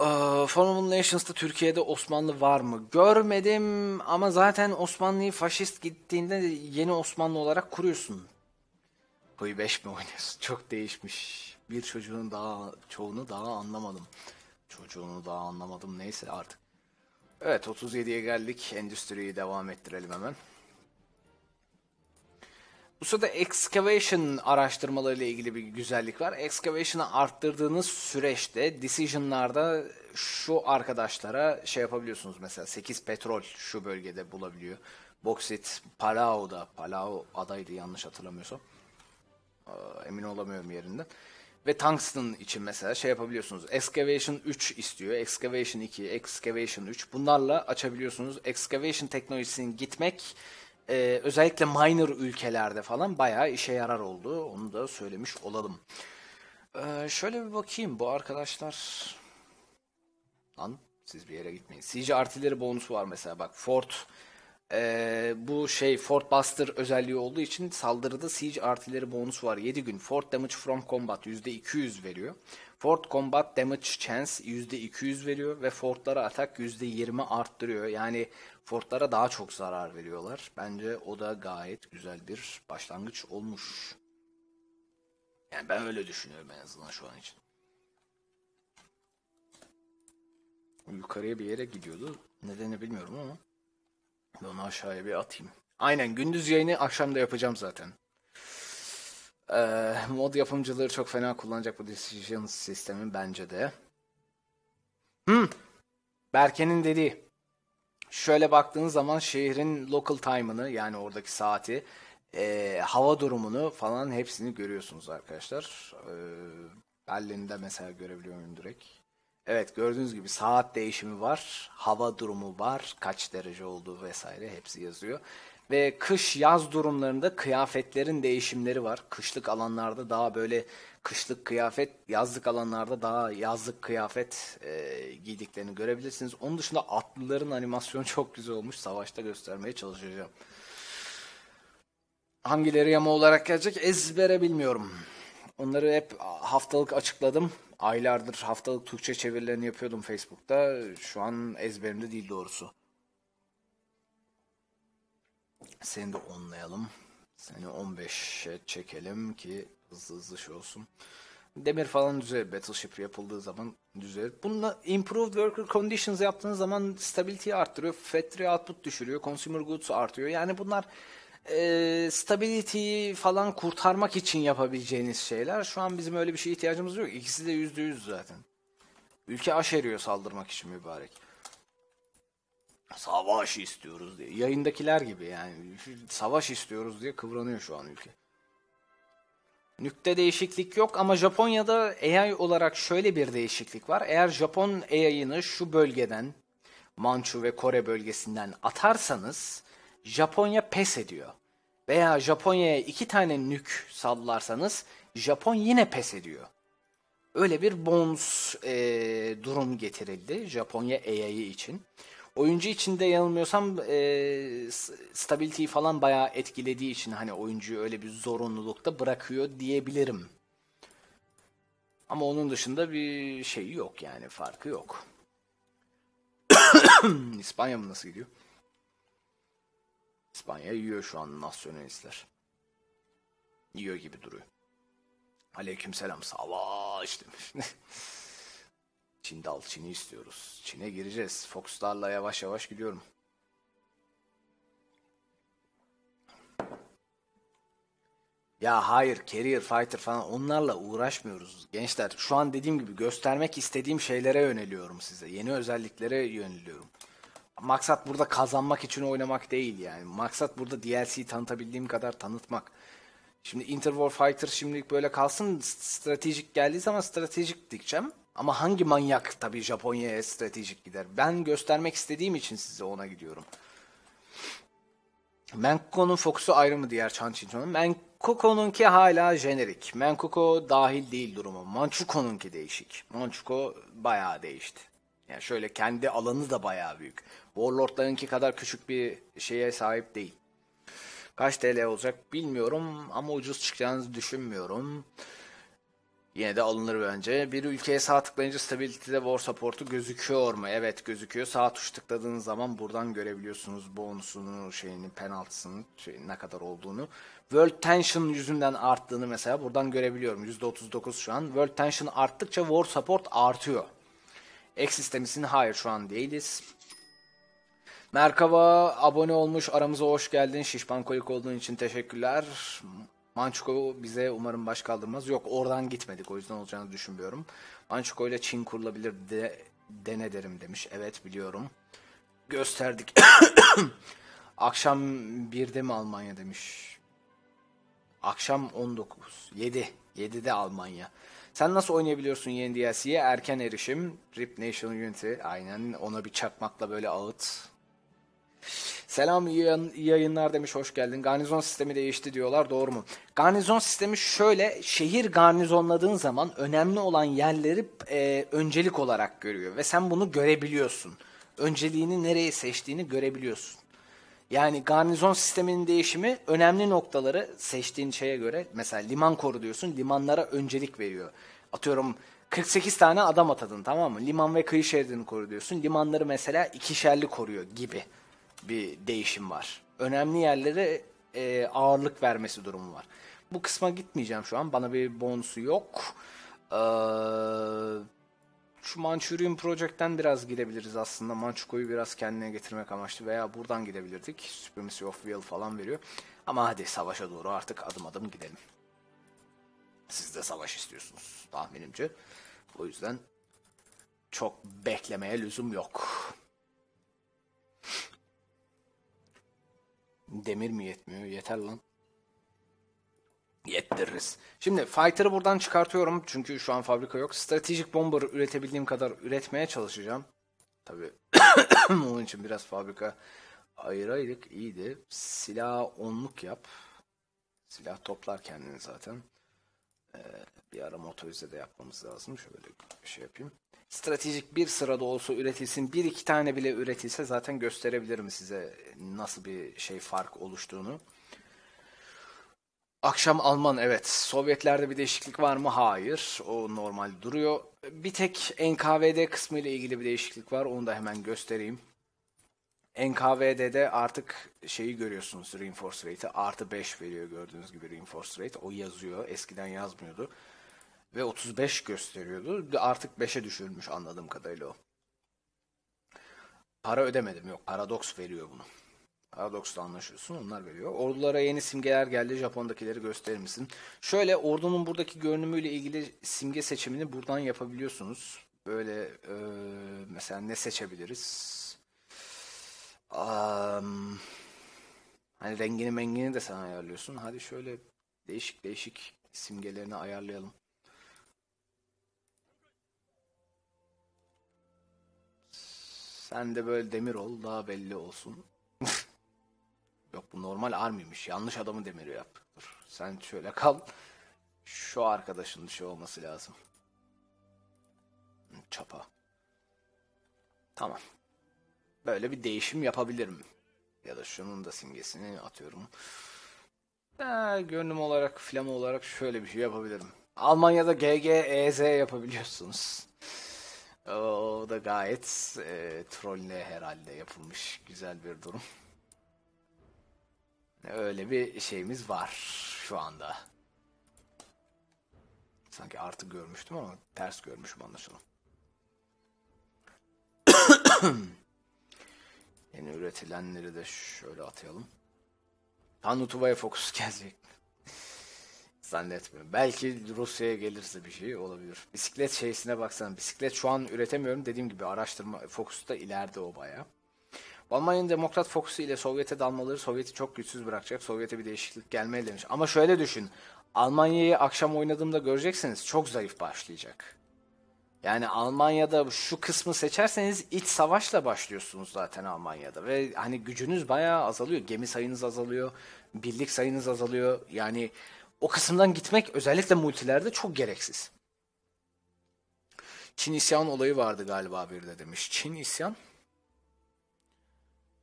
Ee, Formable Nations'ta Türkiye'de Osmanlı var mı? Görmedim ama zaten Osmanlı'yı faşist gittiğinde yeni Osmanlı olarak kuruyorsun. Boyu 5 mi oynuyorsun? Çok değişmiş. Bir çocuğun daha çoğunu daha anlamadım. Çocuğunu daha anlamadım. Neyse artık. Evet 37'ye geldik. Endüstriyi devam ettirelim hemen. Bu sırada excavation araştırmaları ile ilgili bir güzellik var. Excavation'ı arttırdığınız süreçte decision'larda şu arkadaşlara şey yapabiliyorsunuz mesela 8 petrol şu bölgede bulabiliyor. Boksit Palao'da, Palao adaydı yanlış hatırlamıyorsam emin olamıyorum yerinden. Ve Tungsten için mesela şey yapabiliyorsunuz. Excavation 3 istiyor. Excavation 2, Excavation 3. Bunlarla açabiliyorsunuz. Excavation teknolojisinin gitmek e, özellikle minor ülkelerde falan bayağı işe yarar oldu. Onu da söylemiş olalım. E, şöyle bir bakayım bu arkadaşlar. Lan siz bir yere gitmeyin. Siege artileri bonusu var mesela bak. Fort ee, bu şey Fort Buster özelliği olduğu için saldırıda Siege artileri bonus var. 7 gün Fort Damage from Combat %200 veriyor. Fort Combat Damage Chance %200 veriyor ve Fortlara atak %20 arttırıyor. Yani Fortlara daha çok zarar veriyorlar. Bence o da gayet güzel bir başlangıç olmuş. Yani ben öyle düşünüyorum en azından şu an için. Yukarıya bir yere gidiyordu. Nedeni bilmiyorum ama. Ben onu aşağıya bir atayım. Aynen gündüz yayını akşam da yapacağım zaten. Ee, mod yapımcıları çok fena kullanacak bu decision sistemi bence de. Hmm. Berke'nin dediği. Şöyle baktığın zaman şehrin local time'ını yani oradaki saati, e, hava durumunu falan hepsini görüyorsunuz arkadaşlar. Ee, Berlin'de mesela görebiliyorum direkt? Evet gördüğünüz gibi saat değişimi var, hava durumu var, kaç derece olduğu vesaire hepsi yazıyor. Ve kış yaz durumlarında kıyafetlerin değişimleri var. Kışlık alanlarda daha böyle kışlık kıyafet, yazlık alanlarda daha yazlık kıyafet e, giydiklerini görebilirsiniz. Onun dışında atlıların animasyonu çok güzel olmuş. Savaşta göstermeye çalışacağım. Hangileri yama olarak gelecek ezbere bilmiyorum. Onları hep haftalık açıkladım. Aylardır haftalık Türkçe çevirilerini yapıyordum Facebook'ta. Şu an ezberimde değil doğrusu. Seni de onlayalım. Seni 15'e çekelim ki hızlı hızlı şey olsun. Demir falan düzelir. Battleship yapıldığı zaman düzelir. Bununla Improved Worker Conditions yaptığınız zaman stability arttırıyor. Factory output düşürüyor. Consumer goods artıyor. Yani bunlar e, stability'yi falan kurtarmak için yapabileceğiniz şeyler. Şu an bizim öyle bir şeye ihtiyacımız yok. İkisi de yüzde yüz zaten. Ülke aş saldırmak için mübarek. Savaş istiyoruz diye. Yayındakiler gibi yani. Savaş istiyoruz diye kıvranıyor şu an ülke. Nükte değişiklik yok ama Japonya'da AI olarak şöyle bir değişiklik var. Eğer Japon AI'ını şu bölgeden Manchu ve Kore bölgesinden atarsanız Japonya pes ediyor. Veya Japonya'ya iki tane nük sallarsanız Japon yine pes ediyor. Öyle bir bonus e, durum getirildi Japonya EA'yı için. Oyuncu içinde yanılmıyorsam e, stability'yi falan bayağı etkilediği için hani oyuncuyu öyle bir zorunlulukta bırakıyor diyebilirim. Ama onun dışında bir şey yok yani farkı yok. İspanya mı nasıl gidiyor? İspanya yiyor şu an nasyonalistler. Yiyor gibi duruyor. Aleyküm selam savaş demiş. Çin'de al Çin'i istiyoruz. Çin'e gireceğiz. Fox'larla yavaş yavaş gidiyorum. Ya hayır carrier, fighter falan onlarla uğraşmıyoruz gençler. Şu an dediğim gibi göstermek istediğim şeylere yöneliyorum size. Yeni özelliklere yöneliyorum maksat burada kazanmak için oynamak değil yani. Maksat burada DLC'yi tanıtabildiğim kadar tanıtmak. Şimdi Interwar Fighter şimdilik böyle kalsın. Stratejik geldiği zaman stratejik dikeceğim. Ama hangi manyak tabii Japonya'ya stratejik gider? Ben göstermek istediğim için size ona gidiyorum. Menkoko'nun fokusu ayrı mı diğer Chanchichon'un? Menkoko'nunki hala jenerik. Menkoko dahil değil durumu. Manchuko'nunki değişik. Manchuko bayağı değişti. Yani şöyle kendi alanı da bayağı büyük. Warlord'larınki kadar küçük bir şeye sahip değil. Kaç TL olacak bilmiyorum ama ucuz çıkacağını düşünmüyorum. Yine de alınır bence. Bir ülkeye sağ tıklayınca stability'de war support'u gözüküyor mu? Evet gözüküyor. Sağ tuş tıkladığınız zaman buradan görebiliyorsunuz bonusunu, şeyini, penaltısının şey, ne kadar olduğunu. World Tension yüzünden arttığını mesela buradan görebiliyorum. %39 şu an. World Tension arttıkça war support artıyor. Eksiste misin? Hayır şu an değiliz. Merkava abone olmuş. Aramıza hoş geldin. Şişman kolik olduğun için teşekkürler. Mançuko bize umarım baş kaldırmaz. Yok oradan gitmedik o yüzden olacağını düşünmüyorum. Mançuko ile Çin kurulabilir de, dene derim demiş. Evet biliyorum. Gösterdik. Akşam 1'de mi Almanya demiş. Akşam 19. 7. 7'de Almanya. Sen nasıl oynayabiliyorsun yeni DLC'ye? Erken erişim. Rip Nation Unity. Aynen ona bir çakmakla böyle ağıt. Selam iyi, yayınlar demiş hoş geldin. Garnizon sistemi değişti diyorlar doğru mu? Garnizon sistemi şöyle şehir garnizonladığın zaman önemli olan yerleri e, öncelik olarak görüyor ve sen bunu görebiliyorsun. Önceliğini nereye seçtiğini görebiliyorsun. Yani garnizon sisteminin değişimi önemli noktaları seçtiğin şeye göre mesela liman koru diyorsun limanlara öncelik veriyor. Atıyorum 48 tane adam atadın tamam mı? Liman ve kıyı şeridini koru diyorsun. Limanları mesela ikişerli koruyor gibi bir değişim var. Önemli yerlere e, ağırlık vermesi durumu var. Bu kısma gitmeyeceğim şu an. Bana bir bonusu yok. Ee, şu Manchurian Project'ten biraz gidebiliriz aslında. Manchuku'yu biraz kendine getirmek amaçlı veya buradan gidebilirdik. Supremacy of Will falan veriyor. Ama hadi savaşa doğru artık adım adım gidelim. Siz de savaş istiyorsunuz tahminimce. O yüzden çok beklemeye lüzum yok. Demir mi yetmiyor? Yeter lan yettiririz. Şimdi Fighter'ı buradan çıkartıyorum çünkü şu an fabrika yok. Stratejik Bomber üretebildiğim kadar üretmeye çalışacağım. Tabi onun için biraz fabrika ayıraydık iyiydi. Silah onluk yap. Silah toplar kendini zaten. Ee, bir ara motorize de yapmamız lazım. Şöyle bir şey yapayım. Stratejik bir sırada olsa üretilsin. Bir iki tane bile üretilse zaten gösterebilirim size nasıl bir şey fark oluştuğunu. Akşam Alman evet. Sovyetlerde bir değişiklik var mı? Hayır. O normal duruyor. Bir tek NKVD kısmı ile ilgili bir değişiklik var. Onu da hemen göstereyim. NKVD'de artık şeyi görüyorsunuz reinforce rate'i artı 5 veriyor gördüğünüz gibi reinforce rate. O yazıyor. Eskiden yazmıyordu. Ve 35 gösteriyordu. Artık 5'e düşürmüş anladığım kadarıyla o. Para ödemedim yok. Paradoks veriyor bunu. Paradoksla anlaşıyorsun onlar veriyor. Ordulara yeni simgeler geldi. Japon'dakileri gösterir misin? Şöyle ordunun buradaki görünümüyle ilgili simge seçimini buradan yapabiliyorsunuz. Böyle e, mesela ne seçebiliriz? Um, hani rengini mengini de sen ayarlıyorsun. Hadi şöyle değişik değişik simgelerini ayarlayalım. Sen de böyle demir ol daha belli olsun. Yok bu normal armiymiş. Yanlış adamı demiri yap. Dur. Sen şöyle kal. Şu arkadaşın şey olması lazım. Çapa. Tamam. Böyle bir değişim yapabilirim. Ya da şunun da simgesini atıyorum. Ee, görünüm olarak, flama olarak şöyle bir şey yapabilirim. Almanya'da GGEZ yapabiliyorsunuz. O da gayet e, trolle herhalde yapılmış güzel bir durum. Öyle bir şeyimiz var şu anda. Sanki artık görmüştüm ama ters görmüşüm anlaşılan. Yeni üretilenleri de şöyle atayalım. Tanutuva'ya fokus gelecek. Zannetmiyorum. Belki Rusya'ya gelirse bir şey olabilir. Bisiklet şeysine baksana. Bisiklet şu an üretemiyorum. Dediğim gibi araştırma fokusu da ileride o baya. Almanya'nın demokrat fokusu ile Sovyet'e dalmaları Sovyet'i çok güçsüz bırakacak. Sovyet'e bir değişiklik gelmeli demiş. Ama şöyle düşün. Almanya'yı akşam oynadığımda göreceksiniz çok zayıf başlayacak. Yani Almanya'da şu kısmı seçerseniz iç savaşla başlıyorsunuz zaten Almanya'da. Ve hani gücünüz bayağı azalıyor. Gemi sayınız azalıyor. Birlik sayınız azalıyor. Yani o kısımdan gitmek özellikle multilerde çok gereksiz. Çin isyan olayı vardı galiba bir de demiş. Çin isyan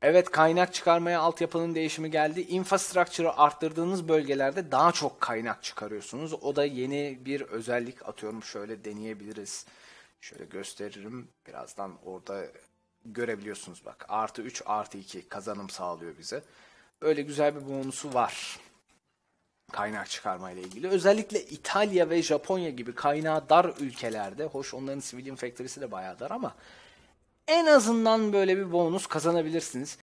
Evet kaynak çıkarmaya altyapının değişimi geldi. Infrastructure'ı arttırdığınız bölgelerde daha çok kaynak çıkarıyorsunuz. O da yeni bir özellik atıyorum şöyle deneyebiliriz. Şöyle gösteririm. Birazdan orada görebiliyorsunuz bak. Artı 3 artı 2 kazanım sağlıyor bize. Öyle güzel bir bonusu var. Kaynak çıkarma ilgili. Özellikle İtalya ve Japonya gibi kaynağı dar ülkelerde. Hoş onların Civilian Factory'si de bayağı dar ama en azından böyle bir bonus kazanabilirsiniz.